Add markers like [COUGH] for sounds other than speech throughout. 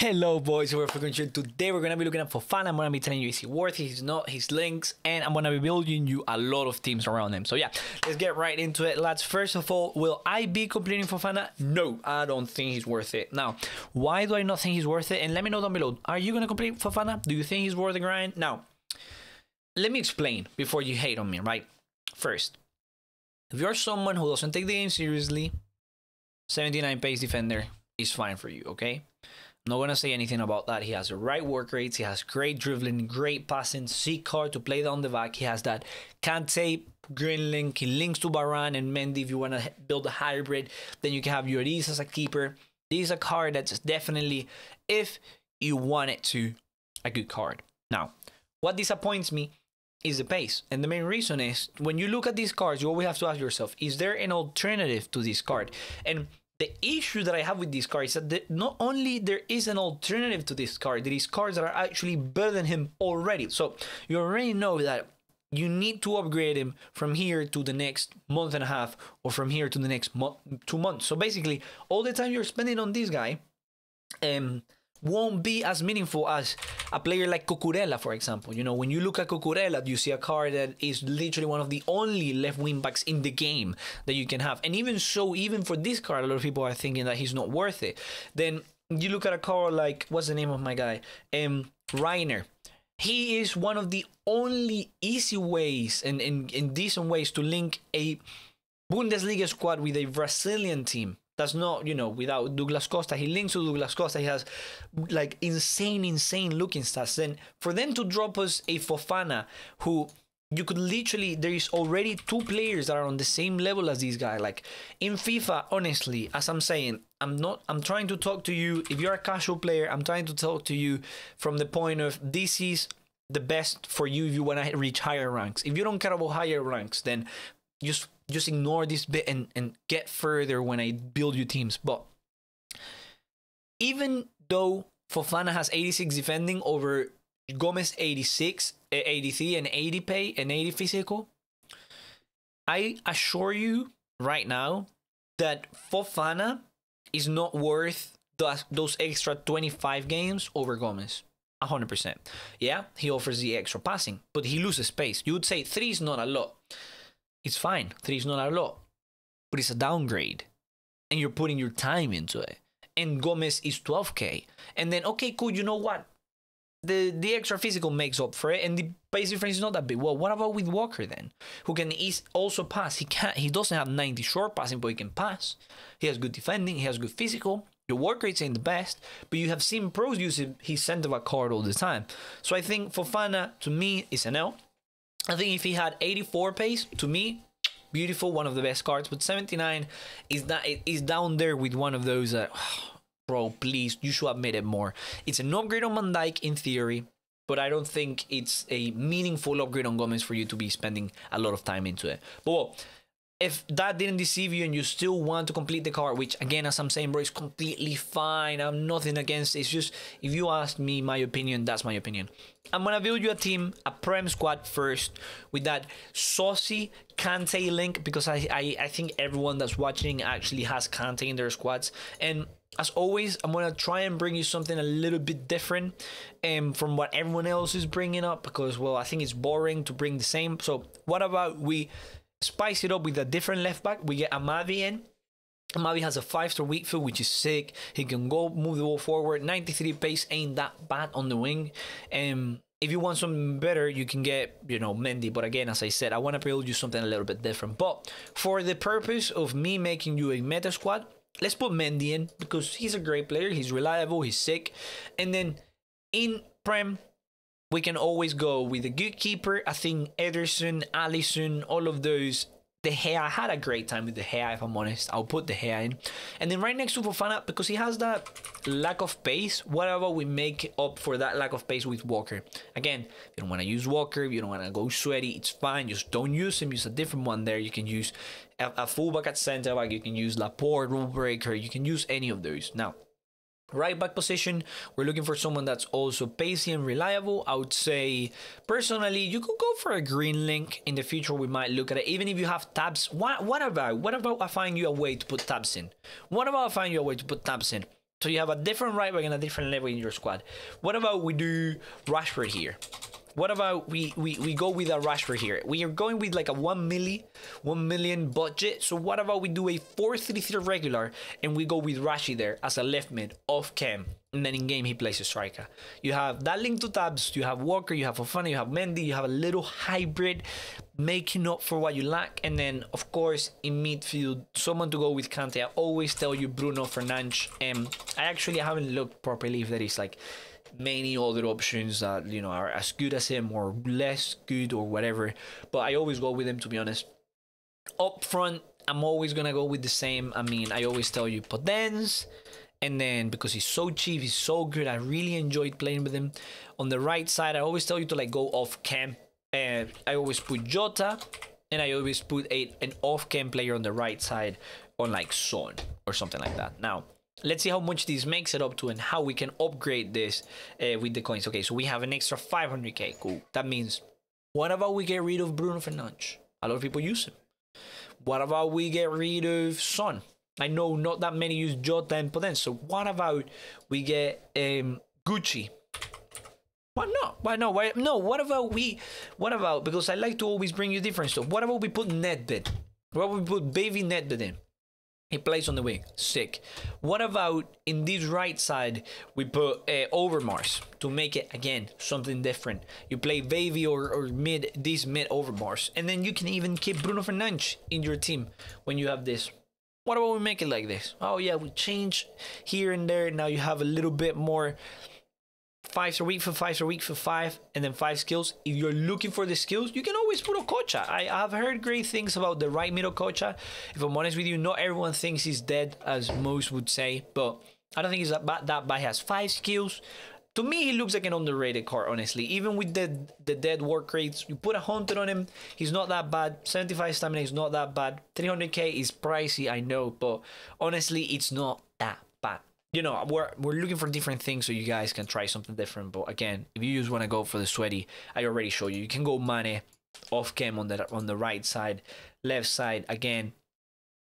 Hello boys, we're from Control. Today we're gonna be looking at Fofana. I'm gonna be telling you is he worth his not his links, and I'm gonna be building you a lot of teams around him. So yeah, let's get right into it. Lads, first of all, will I be completing Fofana? No, I don't think he's worth it. Now, why do I not think he's worth it? And let me know down below. Are you gonna complete Fofana? Do you think he's worth the grind? Now, let me explain before you hate on me, right? First, if you're someone who doesn't take the game seriously, 79 pace defender is fine for you, okay? Not going to say anything about that. He has the right work rates. He has great dribbling, great passing, C card to play down the back. He has that Kante, Green link. He links to Baran and Mendy. If you want to build a hybrid, then you can have Lloris as a keeper. This is a card that's definitely, if you want it to, a good card. Now, what disappoints me is the pace. And the main reason is when you look at these cards, you always have to ask yourself, is there an alternative to this card? And the issue that I have with this car is that the, not only there is an alternative to this car, there is cars that are actually better than him already. So you already know that you need to upgrade him from here to the next month and a half or from here to the next month two months so basically all the time you're spending on this guy um won't be as meaningful as a player like Cucurella, for example. You know, when you look at Cucurella, you see a card that is literally one of the only left wing backs in the game that you can have. And even so, even for this card, a lot of people are thinking that he's not worth it. Then you look at a card like what's the name of my guy? Um Reiner. He is one of the only easy ways and, and, and decent ways to link a Bundesliga squad with a Brazilian team that's not, you know, without Douglas Costa. He links to Douglas Costa. He has like insane, insane looking stats. Then for them to drop us a Fofana who you could literally there is already two players that are on the same level as this guy. like in fifa honestly as i'm saying i'm not i'm trying to talk to you if you're a casual player i'm trying to talk to you from the point of this is the best for you if you want to reach higher ranks if you don't care about higher ranks then just just ignore this bit and, and get further when I build you teams. But even though Fofana has 86 defending over Gomez 86, eh, 83, and 80 pay and 80 physical, I assure you right now that Fofana is not worth those, those extra 25 games over Gomez. 100%. Yeah, he offers the extra passing, but he loses space. You would say three is not a lot it's fine. Three is not a lot, but it's a downgrade. And you're putting your time into it. And Gomez is 12K. And then, okay, cool, you know what? The, the extra physical makes up for it, and the pace difference is not that big. Well, what about with Walker then, who can also pass? He can't. He doesn't have 90 short passing, but he can pass. He has good defending. He has good physical. Your work rates ain't the best, but you have seen pros use his center back card all the time. So I think Fofana to me is an L. I think if he had 84 pace, to me, beautiful, one of the best cards. But 79 is that is down there with one of those that, oh, [SIGHS] bro, please, you should have made it more. It's an upgrade on Van Dyke in theory, but I don't think it's a meaningful upgrade on Gomez for you to be spending a lot of time into it. But well, if that didn't deceive you and you still want to complete the card, which again, as I'm saying, bro, is completely fine. I'm nothing against it. It's just, if you ask me my opinion, that's my opinion. I'm going to build you a team, a Prem squad first with that saucy Kante link because I, I, I think everyone that's watching actually has Kante in their squads. And as always, I'm going to try and bring you something a little bit different um, from what everyone else is bringing up because, well, I think it's boring to bring the same. So, what about we spice it up with a different left back. We get Amadi in. Amadi has a five-star weak foot, which is sick. He can go move the ball forward. 93 pace ain't that bad on the wing. And um, if you want something better, you can get, you know, Mendy. But again, as I said, I want to build you something a little bit different. But for the purpose of me making you a meta squad, let's put Mendy in because he's a great player. He's reliable. He's sick. And then in Prem, we can always go with a good keeper. I think Ederson, Allison, all of those. The hair, I had a great time with the hair, if I'm honest. I'll put the hair in. And then right next to Fofana, because he has that lack of pace, whatever we make up for that lack of pace with Walker. Again, if you don't want to use Walker, if you don't want to go sweaty, it's fine. Just don't use him. Use a different one there. You can use a, a fullback at center back. You can use Laporte, rule breaker. You can use any of those. Now, Right back position, we're looking for someone that's also pacey and reliable. I would say, personally, you could go for a green link. In the future, we might look at it. Even if you have tabs, what, what about what about I find you a way to put tabs in? What about I find you a way to put tabs in? So you have a different right back and a different level in your squad. What about we do Rashford here? What about we, we, we go with a rush for here? We are going with like a 1 milli, 1 million budget. So what about we do a 4-3-3 regular and we go with Rashi there as a left mid off cam. And then in game, he plays a striker. You have that link to tabs. You have Walker, you have Fofana, you have Mendy, you have a little hybrid making up for what you lack. And then, of course, in midfield, someone to go with Kante. I always tell you Bruno Fernandes. Um, I actually haven't looked properly if there is like many other options that you know are as good as him or less good or whatever but i always go with him to be honest up front i'm always gonna go with the same i mean i always tell you potence and then because he's so cheap he's so good i really enjoyed playing with him on the right side i always tell you to like go off camp and i always put jota and i always put a, an off camp player on the right side on like son or something like that now Let's see how much this makes it up to and how we can upgrade this uh, with the coins. Okay, so we have an extra 500k. Cool. That means, what about we get rid of Bruno Fernandes? A lot of people use him. What about we get rid of Son? I know not that many use Jota and Podence. So what about we get um, Gucci? Why not? Why not? Why no? What about we? What about because I like to always bring you different stuff. What about we put Netbed? What about we put baby Netbed in? He plays on the wing. Sick. What about in this right side, we put uh, Overmars to make it, again, something different. You play Vavy or, or mid, this mid Overmars. And then you can even keep Bruno Fernandes in your team when you have this. What about we make it like this? Oh, yeah, we change here and there. Now you have a little bit more fives a week for fives a week for five, and then five skills. If you're looking for the skills, you can always put a coacha. I have heard great things about the right middle coacha. If I'm honest with you, not everyone thinks he's dead, as most would say, but I don't think he's that bad. That bad. He has five skills. To me, he looks like an underrated card, honestly. Even with the, the dead war crates, you put a haunted on him, he's not that bad. 75 stamina is not that bad. 300k is pricey, I know, but honestly, it's not that you know we're we're looking for different things so you guys can try something different but again if you just want to go for the sweaty i already showed you you can go money off cam on the on the right side left side again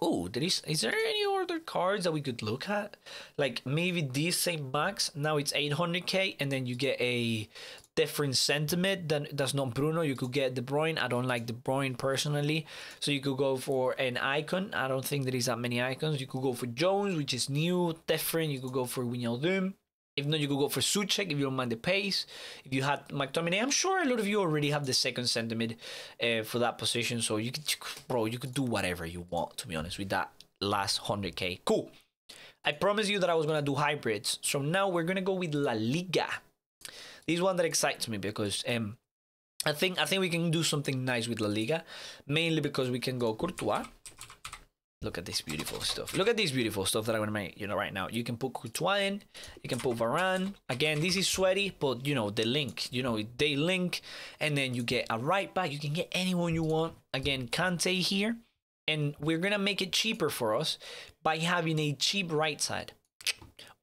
oh there is is there any other cards that we could look at? Like maybe these same max, now it's 800k, and then you get a different sentiment than that's not Bruno. You could get De Bruyne. I don't like De Bruyne personally. So you could go for an icon. I don't think there is that many icons. You could go for Jones, which is new, different. You could go for Doom. If not, you could go for Suchek if you don't mind the pace. If you had McTominay, I'm sure a lot of you already have the second sentiment uh, for that position. So you could, bro, you could do whatever you want. To be honest with that last 100K. Cool. I promised you that I was going to do hybrids. So now we're going to go with La Liga. This one that excites me because um, I think I think we can do something nice with La Liga, mainly because we can go Courtois. Look at this beautiful stuff. Look at this beautiful stuff that I'm gonna make, you know, right now. You can put Courtois in, you can put Varane. Again, this is sweaty, but you know, the link, you know, they link, and then you get a right back. You can get anyone you want. Again, Kante here and we're going to make it cheaper for us by having a cheap right side.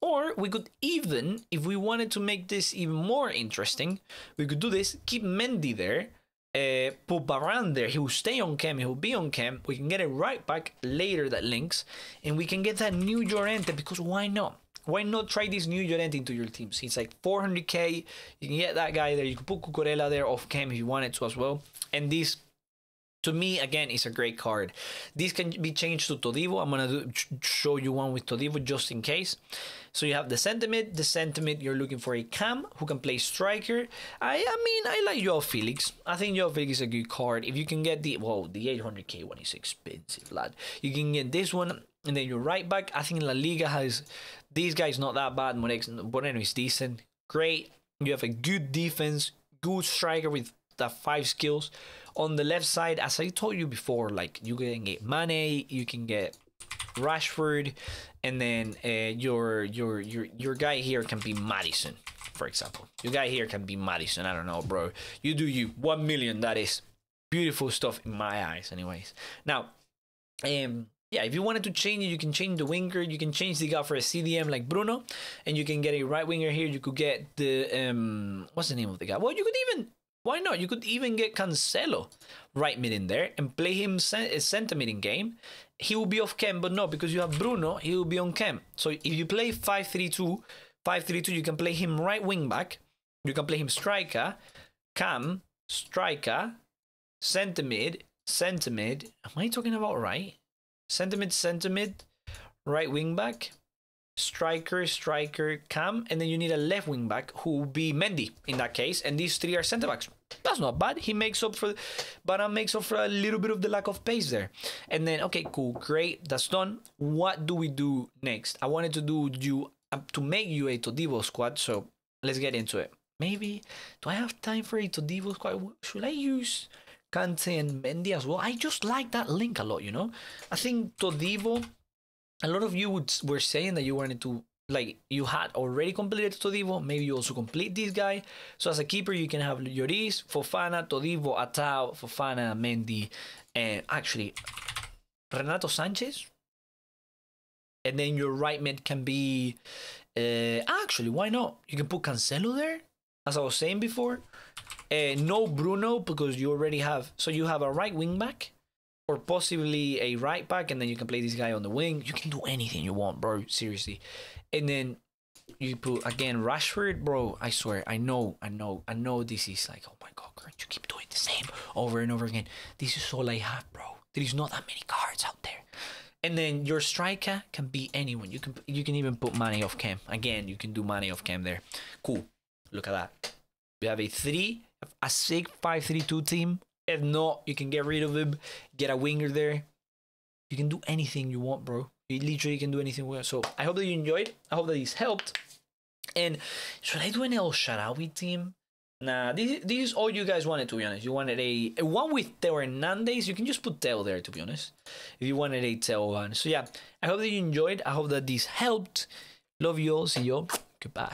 Or we could even, if we wanted to make this even more interesting, we could do this, keep Mendy there, uh, put Baran there, he will stay on cam, he will be on cam, we can get it right back later that links, and we can get that new Jorente, because why not? Why not try this new Jorente into your teams? He's like 400k, you can get that guy there, you can put Cucurella there off cam if you wanted to as well, and this to me again it's a great card this can be changed to todivo i'm gonna do, show you one with todivo just in case so you have the sentiment the sentiment you're looking for a cam who can play striker i i mean i like joao felix i think joao felix is a good card if you can get the whoa the 800k one is expensive lad you can get this one and then your right back i think la liga has these guys not that bad anyway, is decent great you have a good defense good striker with the five skills on the left side, as I told you before, like you can get Mane, you can get Rashford, and then uh, your your your your guy here can be Madison, for example. Your guy here can be Madison. I don't know, bro. You do you. One million. That is beautiful stuff in my eyes, anyways. Now, um, yeah, if you wanted to change it, you can change the winger. You can change the guy for a CDM like Bruno, and you can get a right winger here. You could get the um, what's the name of the guy? Well, you could even why not? You could even get Cancelo right mid in there and play him a eh, center mid in game. He will be off cam, but no, because you have Bruno, he will be on cam. So if you play 5-3-2, 5-3-2, you can play him right wing back. You can play him striker, cam, striker, center mid, center mid. Am I talking about right? Center mid, center mid, right wing back striker, striker, Cam, and then you need a left wing back who will be Mendy in that case, and these three are centre backs. That's not bad. He makes up for, Baran makes up for a little bit of the lack of pace there. And then, okay, cool, great, that's done. What do we do next? I wanted to do you uh, to make you a Todibo squad, so let's get into it. Maybe do I have time for a Todibo squad? Should I use Kante and Mendy as well? I just like that link a lot, you know. I think Todibo a lot of you would, were saying that you wanted to like you had already completed Todivo, maybe you also complete this guy. So as a keeper, you can have Lloris, Fofana, Todivo, Atao, Fofana, Mendy, and actually Renato Sanchez. And then your right mid can be uh, actually why not? You can put Cancelo there, as I was saying before. Uh, no Bruno because you already have so you have a right wing back or possibly a right back, and then you can play this guy on the wing. You can do anything you want, bro. Seriously. And then you put again Rashford, bro. I swear, I know, I know, I know this is like, oh my god, Grant, you keep doing the same over and over again. This is all I have, bro. There is not that many cards out there. And then your striker can be anyone. You can you can even put money off cam. Again, you can do money off cam there. Cool. Look at that. We have a three, a six, five, three, two team if not, you can get rid of him, get a winger there. You can do anything you want, bro. You literally can do anything. With so I hope that you enjoyed. I hope that this helped. And should I do an El Sharawi team? Nah, this, this is all you guys wanted, to be honest. You wanted a, a one with Teo Hernandez. You can just put Teo there, to be honest, if you wanted a Teo one. So, yeah, I hope that you enjoyed. I hope that this helped. Love you all. See you. Goodbye.